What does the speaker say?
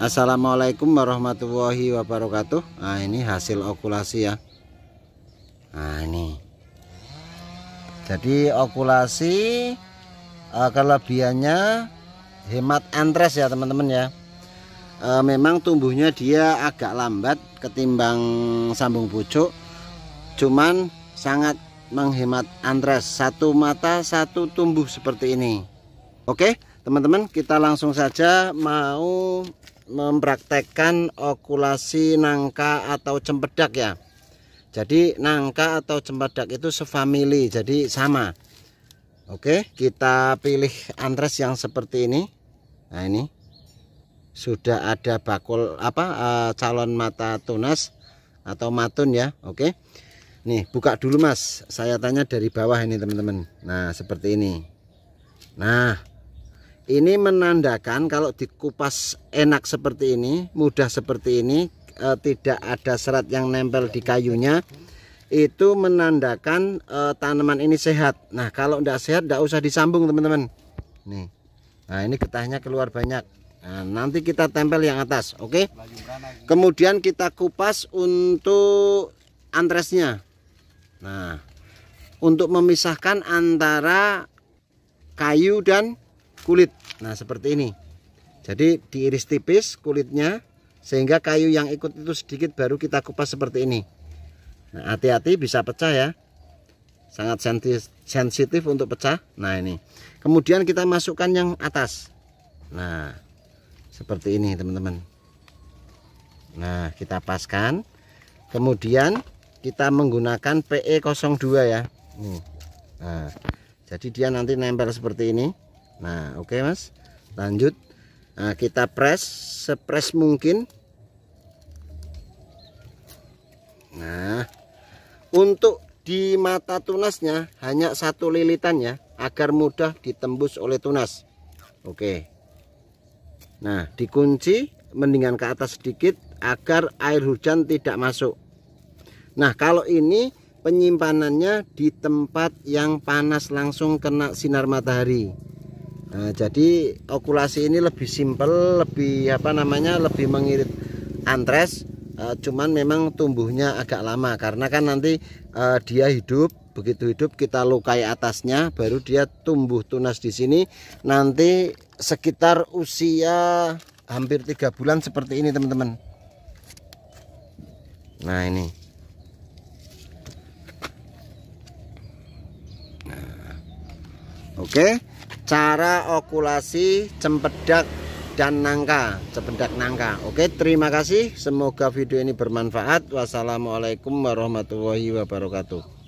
Assalamualaikum warahmatullahi wabarakatuh Nah ini hasil okulasi ya Nah ini Jadi okulasi ah, Kelebihannya Hemat antres ya teman-teman ya ah, Memang tumbuhnya dia agak lambat Ketimbang sambung pucuk Cuman sangat menghemat antres Satu mata satu tumbuh seperti ini Oke teman-teman kita langsung saja mau mempraktekkan okulasi nangka atau cempedak ya jadi nangka atau cempedak itu sefamili jadi sama Oke kita pilih antres yang seperti ini nah ini sudah ada bakul apa eh, calon mata tunas atau matun ya Oke nih buka dulu mas saya tanya dari bawah ini teman-teman nah seperti ini nah ini menandakan kalau dikupas enak seperti ini mudah seperti ini e, tidak ada serat yang nempel di kayunya itu menandakan e, tanaman ini sehat nah kalau tidak sehat tidak usah disambung teman-teman nih nah ini getahnya keluar banyak nah, nanti kita tempel yang atas oke okay? kemudian kita kupas untuk antresnya nah untuk memisahkan antara kayu dan kulit Nah seperti ini. Jadi diiris tipis kulitnya sehingga kayu yang ikut itu sedikit baru kita kupas seperti ini. Nah hati-hati bisa pecah ya. Sangat sensitif untuk pecah. Nah ini. Kemudian kita masukkan yang atas. Nah seperti ini teman-teman. Nah kita paskan. Kemudian kita menggunakan PE02 ya. Nah, jadi dia nanti nempel seperti ini. Nah, oke okay, Mas. Lanjut. Nah, kita press sepress mungkin. Nah, untuk di mata tunasnya hanya satu lilitan ya, agar mudah ditembus oleh tunas. Oke. Okay. Nah, dikunci mendingan ke atas sedikit agar air hujan tidak masuk. Nah, kalau ini penyimpanannya di tempat yang panas langsung kena sinar matahari. Nah, jadi okulasi ini lebih simpel, lebih apa namanya, lebih mengirit antres. E, cuman memang tumbuhnya agak lama karena kan nanti e, dia hidup, begitu hidup kita lukai atasnya, baru dia tumbuh tunas di sini. Nanti sekitar usia hampir tiga bulan seperti ini teman-teman. Nah ini. Oke, cara okulasi cempedak dan nangka, cempedak nangka. Oke, terima kasih. Semoga video ini bermanfaat. Wassalamualaikum warahmatullahi wabarakatuh.